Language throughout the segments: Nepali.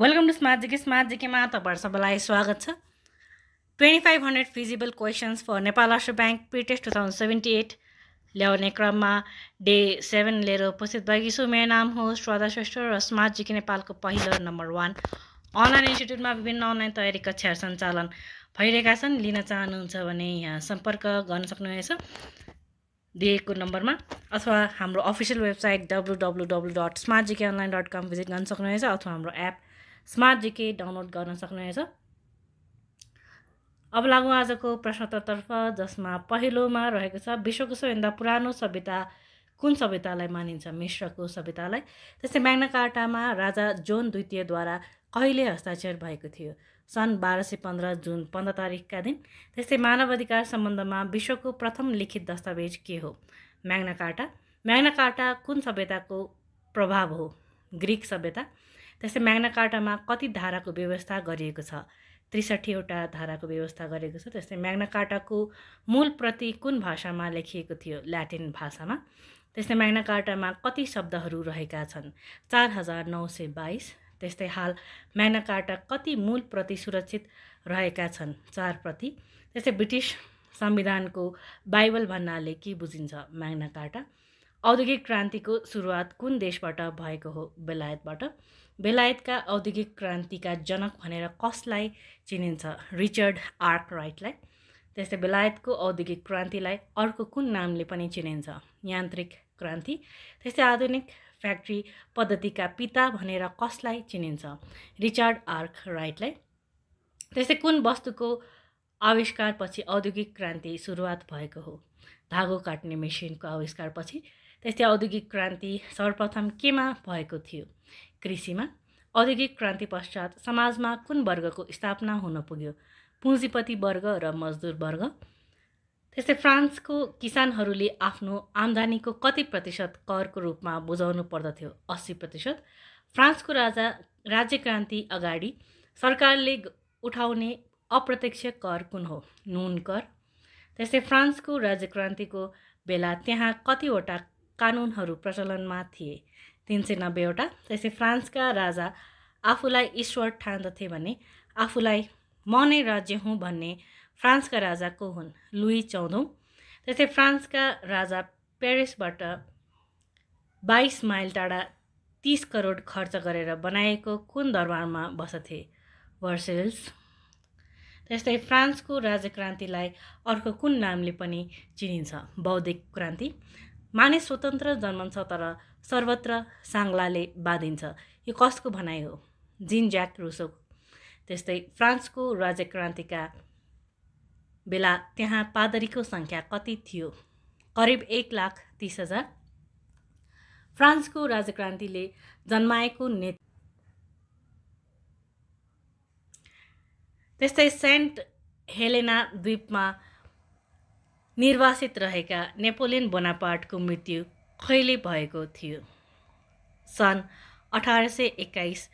welcome to smart GK smart जिकेमा तपाईँहरू सबैलाई स्वागत छ twenty five hundred feasible questions for Nepal Rastra bank pretest two thousand seventy eight ल्याउने क्रममा डे सेभेन लिएर उपस्थित भएकी छु मेरो नाम हो श्रद्धा श्रेष्ठ र स्मार्ट जिके नेपालको पहिलो नम्बर वान अनलाइन इन्स्टिट्युटमा विभिन्न अनलाइन तयारी कक्षाहरू सञ्चालन भइरहेका छन् लिन चाहनुहुन्छ भने यहाँ सम्पर्क गर्न सक्नुहुनेछ दिएको नम्बरमा अथवा हाम्रो official website W W W dot smart GK online dot com visit गर्न सक्नुहुनेछ अथवा हाम्रो एप स्मार्ट जिके डाउनलोड गर्न सक्नुहुनेछ अब लागौँ आजको प्रश्नोत्तरतर्फ जसमा पहिलोमा रहेको छ विश्वको सबैभन्दा पुरानो सभ्यता कुन सभ्यतालाई मानिन्छ मिश्रको सभ्यतालाई त्यस्तै म्याग्ना राजा जोन द्वितीयद्वारा कहिले हस्ताक्षर भएको थियो सन् बाह्र सय पन्ध्र जुन पन्ध्र तारिकका दिन त्यस्तै मानव अधिकार सम्बन्धमा विश्वको प्रथम लिखित दस्तावेज के हो म्याग्ना कार्टा कुन सभ्यताको प्रभाव हो ग्रिक सभ्यता त्यस्तै म्याग्ना कार्टामा कति धाराको व्यवस्था गरिएको छ त्रिसठीवटा धाराको व्यवस्था गरेको छ त्यस्तै म्याग्ना कार्टाको मूल प्रति कुन भाषामा लेखिएको थियो ल्याटिन भाषामा त्यस्तै म्याग्ना कार्टामा कति शब्दहरू रहेका छन् चार हजार नौ सय बाइस त्यस्तै हाल म्याग्ना कार्टा कति मूल प्रति सुरक्षित रहेका छन् चार प्रति त्यस्तै ब्रिटिस संविधानको बाइबल भन्नाले के बुझिन्छ म्याग्ना कार्टा औद्योगिक क्रान्तिको सुरुवात कुन देशबाट भएको हो बेलायतबाट बेलायतका औद्योगिक क्रान्तिका जनक भनेर कसलाई चिनिन्छ रिचर्ड आर्क राइटलाई त्यस्तै बेलायतको औद्योगिक क्रान्तिलाई अर्को कुन नामले पनि चिनिन्छ यान्त्रिक क्रान्ति त्यस्तै आधुनिक फ्याक्ट्री पद्धतिका पिता भनेर कसलाई चिनिन्छ रिचर्ड आर्क राइटलाई त्यस्तै कुन वस्तुको आविष्कारपछि औद्योगिक क्रान्ति सुरुवात भएको हो धागो काट्ने मेसिनको आविष्कारपछि त्यस्तै औद्योगिक क्रान्ति सर्वप्रथम केमा भएको थियो कृषिमा औद्योगिक क्रान्ति पश्चात समाजमा कुन वर्गको स्थापना हुन पुग्यो पुँजीपति वर्ग र मजदुर वर्ग त्यस्तै फ्रान्सको किसानहरूले आफ्नो आम्दानीको कति प्रतिशत करको रूपमा बुझाउनु पर्दथ्यो अस्सी प्रतिशत फ्रान्सको राजा राज्य क्रान्ति अगाडि सरकारले उठाउने अप्रत्यक्ष कर कुन हो नुन कर त्यस्तै फ्रान्सको राज्य क्रान्तिको बेला त्यहाँ कतिवटा कानुनहरू प्रचलनमा थिए तिन सय नब्बेवटा त्यसै फ्रान्सका राजा आफूलाई ईश्वर ठान्दथे भने आफूलाई म नै राज्य हुँ भन्ने फ्रान्सका राजा को हुन् लुई चौधौँ त्यस्तै फ्रान्सका राजा पेरिसबाट बाइस माइल टाढा तिस करोड खर्च गरेर बनाएको कुन दरबारमा बसथे भर्सेल्स त्यस्तै फ्रान्सको राजक्रान्तिलाई अर्को कुन नामले पनि चिनिन्छ बौद्धिक क्रान्ति मानिस स्वतन्त्र जन्मन्छ तर सर्वत्र साङ्लाले बाँधिन्छ यो कसको भनाइ हो जिन ज्याक रुसो त्यस्तै फ्रान्सको राज्य बेला त्यहाँ पादरीको सङ्ख्या कति थियो करिब एक लाख तिस हजार फ्रान्सको राजक्रान्तिले जन्माएको ने त्यस्तै सेन्ट हेलेना द्वीपमा निर्वासित रहेका नेपोलियन बोनापार्टको मृत्यु खैले भएको थियो सन् अठार सय एक्काइस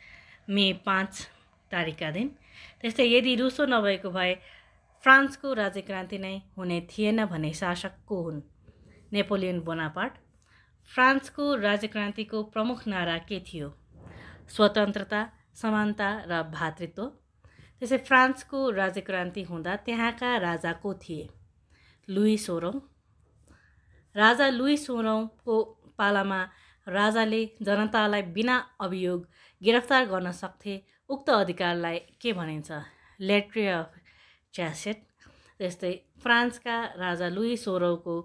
मे पाँच तारिकका दिन त्यस्तै यदि रुसो नभएको भए फ्रान्सको राज्यक्रान्ति नै हुने थिएन भने शासक को हुन् नेपोलियन बोनापार्ट फ्रान्सको राज्यक्रान्तिको प्रमुख नारा के थियो स्वतन्त्रता समानता र भातृत्व त्यसै फ्रान्सको राज्यक्रान्ति हुँदा त्यहाँका राजा को थिए लुई सोह्रौँ राजा लुई सोह्रौँको पालामा राजाले जनतालाई बिना अभियोग गिरफ्तार गर्न सक्थे उक्त अधिकारलाई के भनिन्छ लेट्री अफ च्यासेट त्यस्तै फ्रान्सका राजा लुई सोरौँको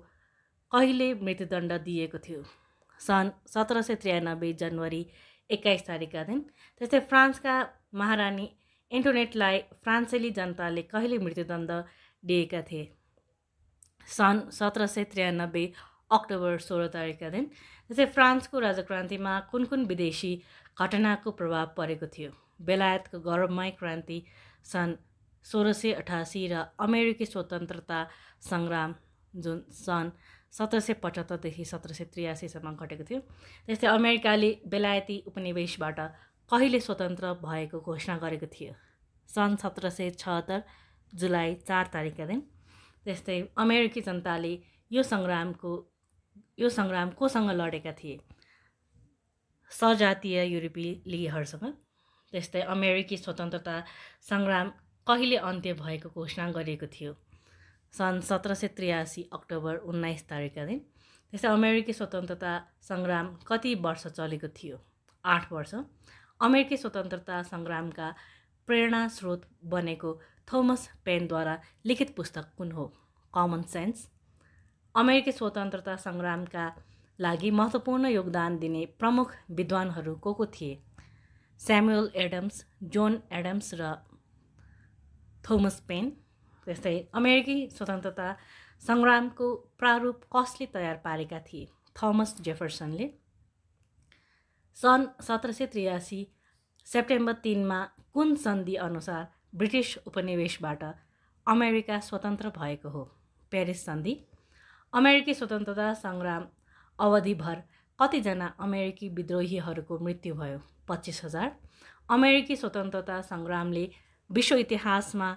कहिले मृत्युदण्ड दिएको थियो सन् सत्र सय त्रियानब्बे जनवरी एक्काइस तारिकका दिन त्यस्तै फ्रान्सका महारानी एन्टोनेटलाई फ्रान्सेली जनताले कहिले मृत्युदण्ड दिएका थिए सन् सत्र सय त्रियानब्बे अक्टोबर सोह्र तारिकका दिन जस्तै फ्रान्सको राजक्रान्तिमा कुन कुन विदेशी घटनाको प्रभाव परेको थियो बेलायतको गौरवमय क्रान्ति सन् सोह्र सय अठासी र अमेरिकी स्वतन्त्रता सङ्ग्राम जुन सन् सत्र सय पचहत्तरदेखि सत्र सय त्रियासीसम्म घटेको थियो त्यस्तै अमेरिकाले बेलायती उपनिवेशबाट कहिले स्वतन्त्र भएको घोषणा गरेको थियो सन् सत्र सय छहत्तर जुलाई चार तारिकका दिन जस्तै अमेरिकी जनताले यो सङ्ग्रामको यो सङ्ग्राम कोसँग लडेका थिए सजातीय युरोपेलीहरूसँग त्यस्तै अमेरिकी स्वतन्त्रता सङ्ग्राम कहिले अन्त्य भएको घोषणा गरिएको थियो सन् सत्र सय त्रियासी अक्टोबर उन्नाइस तारिकका दिन त्यस्तै अमेरिकी स्वतन्त्रता सङ्ग्राम कति वर्ष चलेको थियो आठ वर्ष अमेरिकी स्वतन्त्रता सङ्ग्रामका प्रेरणा स्रोत बनेको थोमस पेनद्वारा लिखित पुस्तक कुन हो कमन सेन्स अमेरिकी स्वतन्त्रता सङ्ग्रामका लागि महत्त्वपूर्ण योगदान दिने प्रमुख विद्वानहरू को को थिए स्यामुएल एडम्स जोन एडम्स र थोमस पेन त्यस्तै अमेरिकी स्वतन्त्रता सङ्ग्रामको प्रारूप कसले तयार पारेका थिए थोमस जेफरसनले सन् सत्र सय त्रियासी सेप्टेम्बर तिनमा कुन सन्धि अनुसार ब्रिटिस उपनिवेशबाट अमेरिका स्वतन्त्र भएको हो पेरिस सन्धि अमेरिकी स्वतन्त्रता सङ्ग्राम अवधिभर कतिजना अमेरिकी विद्रोहीहरूको मृत्यु भयो पच्चिस हजार अमेरिकी स्वतन्त्रता सङ्ग्रामले विश्व इतिहासमा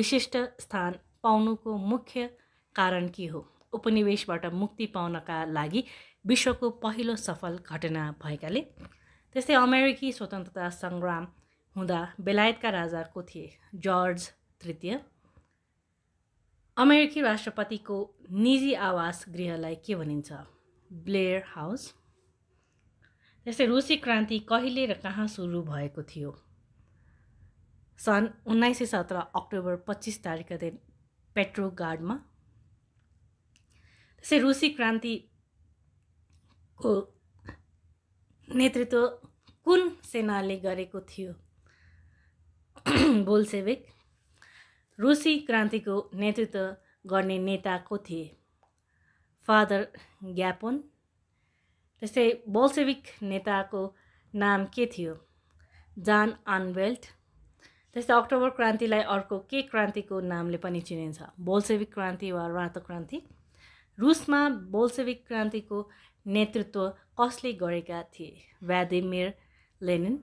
विशिष्ट स्थान पाउनुको मुख्य कारण के हो उपनिवेशबाट मुक्ति पाउनका लागि विश्वको पहिलो सफल घटना भएकाले त्यस्तै अमेरिकी स्वतन्त्रता सङ्ग्राम हुँदा बेलायतका राजाको थिए जर्ज तृतीय अमेरिकी राष्ट्रपतिको निजी आवास गृहलाई के भनिन्छ ब्लेयर हाउस त्यस्तै रुसी क्रान्ति कहिले र कहाँ सुरु भएको थियो सन् उन्नाइस सय सत्र अक्टोबर पच्चिस तारिकका दिन पेट्रो गार्डमा त्यस्तै रुसी क्रान्तिको नेतृत्व कुन सेनाले गरेको थियो बोल्सेविक रुसी क्रान्तिको नेतृत्व गर्ने नेता को थिए फादर ग्यापोन त्यस्तै बोल्सेविक नेताको नाम के थियो जान आनवेल्ट त्यस्तै अक्टोबर क्रान्तिलाई अर्को के क्रान्तिको नामले पनि चिनिन्छ बोल्सेविक क्रान्ति वा रातो क्रान्ति रुसमा बोल्सेविक क्रान्तिको नेतृत्व कसले गरेका थिए भ्यादिमिर लेनिन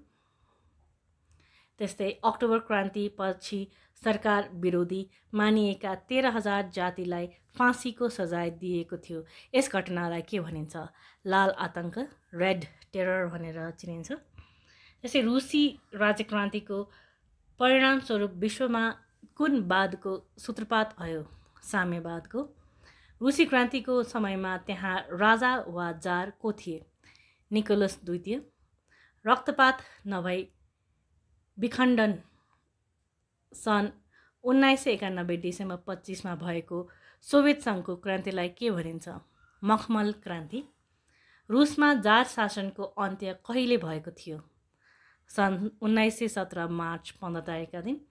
त्यस्तै अक्टोबर क्रान्तिपछि सरकार विरोधी मानिएका तेह्र हजार जातिलाई फाँसीको सजाय दिएको थियो यस घटनालाई के भनिन्छ लाल आतङ्क रेड टेरर भनेर चिनिन्छ त्यसै रुसी राजक्रान्तिको परिणामस्वरूप विश्वमा कुन वादको सूत्रपात भयो साम्यवादको रुसी क्रान्तिको समयमा त्यहाँ राजा वा जार को थिए निकोलस द्वितीय रक्तपात नभई विखण्डन सन् उन्नाइस सय एकानब्बे डिसेम्बर पच्चिसमा भएको सोभियत सङ्घको क्रान्तिलाई के भनिन्छ मखमल क्रान्ति रुसमा जार शासनको अन्त्य कहिले भएको थियो सन् उन्नाइस सय सत्र मार्च पन्ध्र तारिकका दिन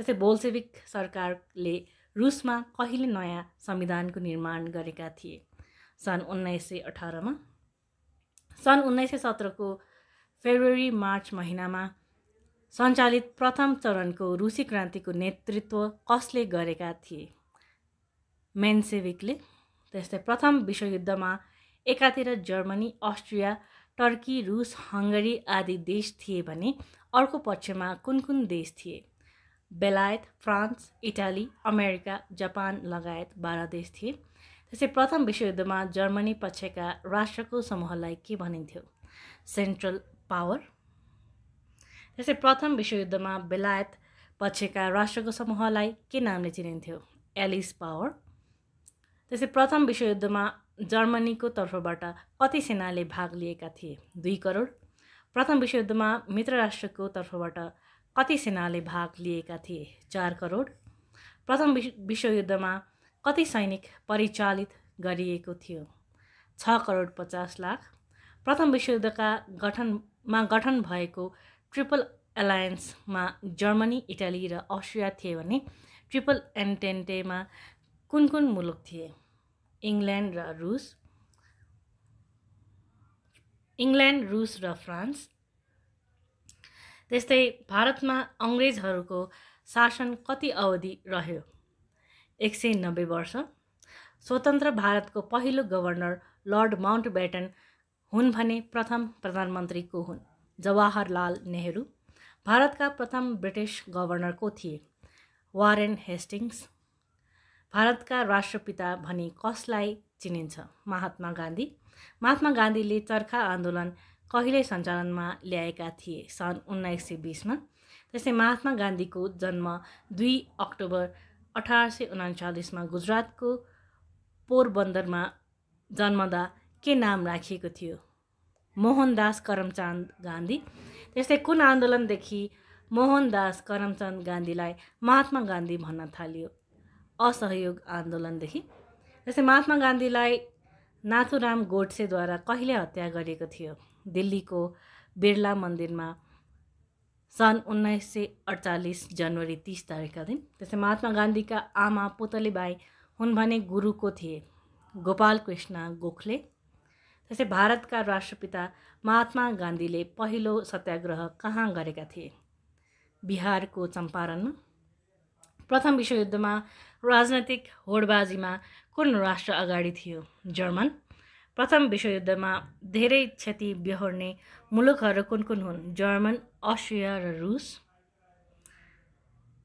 जस्तै बोल्सेभिक सरकारले रुसमा कहिले नयाँ संविधानको निर्माण गरेका थिए सन् उन्नाइस सय अठारमा सन् उन्नाइस सय सत्रको फेब्रुअरी मार्च महिनामा सञ्चालित प्रथम चरणको रुसी क्रान्तिको नेतृत्व कसले गरेका थिए मेन्सेविकले त्यस्तै प्रथम विश्वयुद्धमा एकातिर जर्मनी अस्ट्रिया टर्की रुस हङ्गरी आदि देश थिए भने अर्को पक्षमा कुन कुन देश थिए बेलायत फ्रान्स इटाली अमेरिका जापान लगायत बाह्र देश थिए त्यसै प्रथम विश्वयुद्धमा जर्मनी पक्षका राष्ट्रको समूहलाई के भनिन्थ्यो सेन्ट्रल पावर यसै प्रथम विश्वयुद्धमा बेलायत पक्षका राष्ट्रको समूहलाई के नामले चिनिन्थ्यो एलिस पावर त्यसै प्रथम विश्वयुद्धमा जर्मनीको तर्फबाट कति सेनाले भाग लिएका थिए दुई करोड प्रथम विश्वयुद्धमा मित्र राष्ट्रको तर्फबाट कति सेनाले भाग लिएका थिए चार करोड प्रथम विश्वयुद्धमा कति सैनिक परिचालित गरिएको थियो छ करोड पचास लाख प्रथम विश्वयुद्धका गठनमा गठन भएको ट्रिपल एलायन्समा जर्मनी इटाली र अस्ट्रिया थिए भने ट्रिपल एन्टेन्टेमा कुन कुन मुलुक थिए इङ्ल्यान्ड र रुस इङ्ल्यान्ड रुस र फ्रान्स त्यस्तै भारतमा अङ्ग्रेजहरूको शासन कति अवधि रह्यो एक सय नब्बे वर्ष स्वतन्त्र भारतको पहिलो गभर्नर लर्ड माउन्ट ब्याटन हुन् भने प्रथम प्रधानमन्त्री को हुन् जवाहरलाल नेहरू भारतका प्रथम ब्रिटिस गभर्नरको थिए वारेन हेस्टिङ्स भारतका राष्ट्रपिता भनी कसलाई चिनिन्छ महात्मा गान्धी महात्मा गान्धीले चर्खा आन्दोलन कहिले सञ्चालनमा ल्याएका थिए सन् उन्नाइस सय बिसमा त्यस्तै महात्मा गान्धीको जन्म दुई अक्टोबर अठार सय उनाचालिसमा गुजरातको पोरबन्दरमा जन्मदा के नाम राखिएको थियो मोहनदास करमचन्द गान्धी त्यस्तै कुन आन्दोलनदेखि मोहनदास करमचन्द गान्धीलाई महात्मा गान्धी भन्न थालियो असहयोग आन्दोलनदेखि जस्तै महात्मा गान्धीलाई नाथुराम गोडसेद्वारा कहिले हत्या गरिएको थियो दिल्लीको बिरला मन्दिरमा सन् उन्नाइस सय अडचालिस जनवरी तिस तारिकका दिन त्यस्तै महात्मा गान्धीका आमा पुतलीबाई हुन् भने गुरुको थिए गोपाल कृष्ण गोखले जस्तै भारतका राष्ट्रपिता महात्मा गान्धीले पहिलो सत्याग्रह कहाँ गरेका थिए बिहारको चम्पारण प्रथम विश्वयुद्धमा राजनैतिक होडबाजीमा कुन राष्ट्र अगाडि थियो जर्मन प्रथम विश्वयुद्धमा धेरै क्षति बेहोर्ने मुलुकहरू कुन कुन हुन् जर्मन अस्ट्रिया र रुस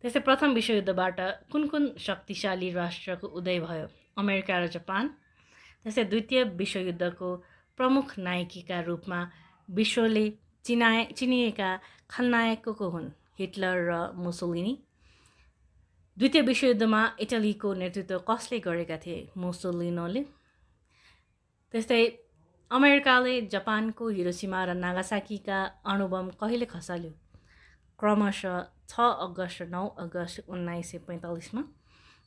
त्यस्तै प्रथम विश्वयुद्धबाट कुन कुन शक्तिशाली राष्ट्रको उदय भयो अमेरिका र जापान त्यस्तै द्वितीय विश्वयुद्धको प्रमुख नायिकीका रूपमा विश्वले चिनाए चिनिएका खलनायकको हुन् हिटलर र मुसोलिनी द्वितीय विश्वयुद्धमा इटलीको नेतृत्व कसले गरेका थिए मुसोलिनोले त्यस्तै अमेरिकाले जापानको हिरोसिमा र नागासाकीका अणुबम कहिले खसाल्यो क्रमशः छ अगस्त र नौ अगस्त उन्नाइस सय पैँतालिसमा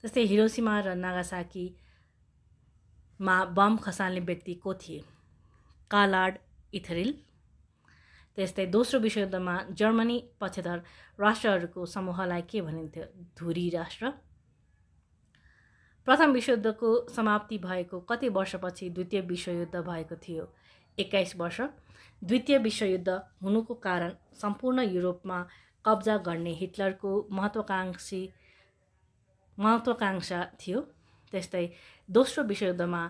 त्यस्तै हिरोसिमा र नागासाकीमा बम खसाल्ने व्यक्ति को थिए कालार्ड इथरिल त्यस्तै दोस्रो विश्वयुद्धमा जर्मनी पक्षधर राष्ट्रहरूको समूहलाई के भनिन्थ्यो धुरी राष्ट्र प्रथम विश्वयुद्धको समाप्ति भएको कति वर्षपछि द्वितीय विश्वयुद्ध भएको थियो एक्काइस वर्ष द्वितीय विश्वयुद्ध हुनुको कारण सम्पूर्ण युरोपमा कब्जा गर्ने हिटलरको महत्वाकांक्षी महत्त्वाकाङ्क्षा थियो त्यस्तै दोस्रो विश्वयुद्धमा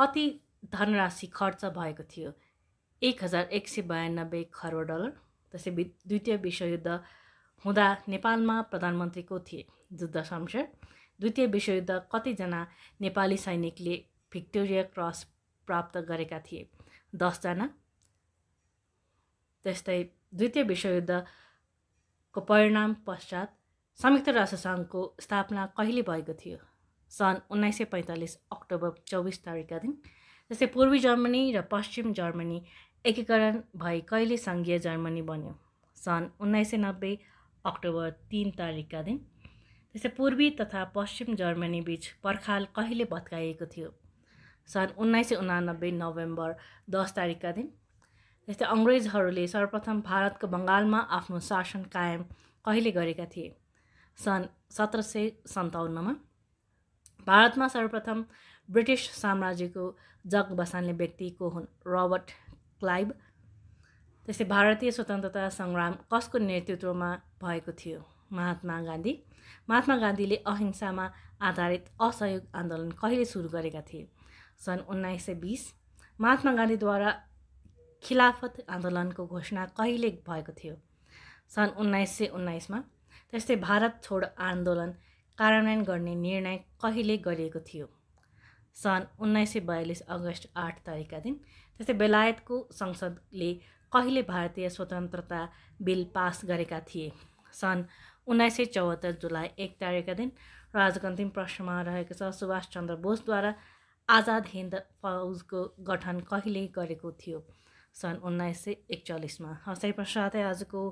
कति धनराशि खर्च भएको थियो एक हजार एक सय बयानब्बे खर्ब डलर त्यसै द्वितीय विश्वयुद्ध हुँदा नेपालमा प्रधानमन्त्रीको थिए जुद्ध शमशेर द्वितीय विश्वयुद्ध कतिजना नेपाली सैनिकले भिक्टोरिया क्रस प्राप्त गरेका थिए दसजना त्यस्तै द्वितीय विश्वयुद्धको परिणाम पश्चात संयुक्त राष्ट्रसङ्घको स्थापना कहिले भएको थियो सन् उन्नाइस सय पैँतालिस अक्टोबर चौबिस तारिकका दिन जस्तै पूर्वी जर्मनी र पश्चिम जर्मनी एकीकरण भए कहिले सङ्घीय जर्मनी बन्यो सन् उन्नाइस सय नब्बे अक्टोबर तिन तारिकका दिन त्यसै पूर्वी तथा पश्चिम जर्मनी बिच पर्खाल कहिले भत्काइएको थियो सन् उन्नाइस सय उनानब्बे नोभेम्बर दस तारिकका दिन त्यस्तै अङ्ग्रेजहरूले सर्वप्रथम भारतको बङ्गालमा आफ्नो शासन कायम कहिले गरेका थिए सन् सत्र सय सन्ताउन्नमा भारतमा सर्वप्रथम ब्रिटिस साम्राज्यको जग बसाल्ने व्यक्तिको हुन् रबर्ट क्लाइभ त्यस्तै भारतीय स्वतन्त्रता सङ्ग्राम कसको नेतृत्वमा भएको थियो महात्मा गान्धी महात्मा गान्धीले अहिंसामा आधारित असहयोग आन्दोलन कहिले सुरु गरेका थिए सन् उन्नाइस सय बिस महात्मा गान्धीद्वारा खिलाफत आन्दोलनको घोषणा कहिले भएको थियो सन् उन्नाइस सय उन्नाइसमा त्यस्तै भारत छोड आन्दोलन कार्यान्वयन गर्ने निर्णय कहिले गरिएको थियो सन् उन्नाइस सय बयालिस अगस्त आठ तारिकका दिन त्यस्तै बेलायतको संसदले कहिले भारतीय स्वतन्त्रता बिल पास गरेका थिए सन् उन्नाइस सय चौहत्तर जुलाई एक तारिकका दिन आजको अन्तिम प्रश्नमा रहेको छ सुभाष चन्द्र बोसद्वारा आजाद हिन्द फौजको गठन कहिले गरेको थियो सन् उन्नाइस सय एकचालिसमा हँसै साथै आजको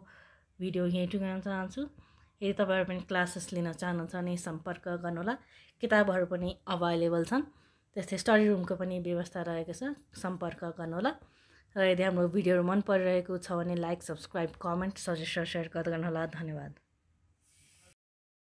भिडियो यहीँ टुङ्गाउन चाहन्छु यदि तपाईँहरू पनि क्लासेस लिन चाहनुहुन्छ भने सम्पर्क गर्नुहोला किताबहरू पनि अभाइलेबल छन् त्यस्तै स्टडी रुमको पनि व्यवस्था रहेको छ सम्पर्क गर्नुहोला र यदि हाम्रो भिडियोहरू मन परिरहेको छ भने like subscribe comment suggest share गर्दै गर्नुहोला धन्यवाद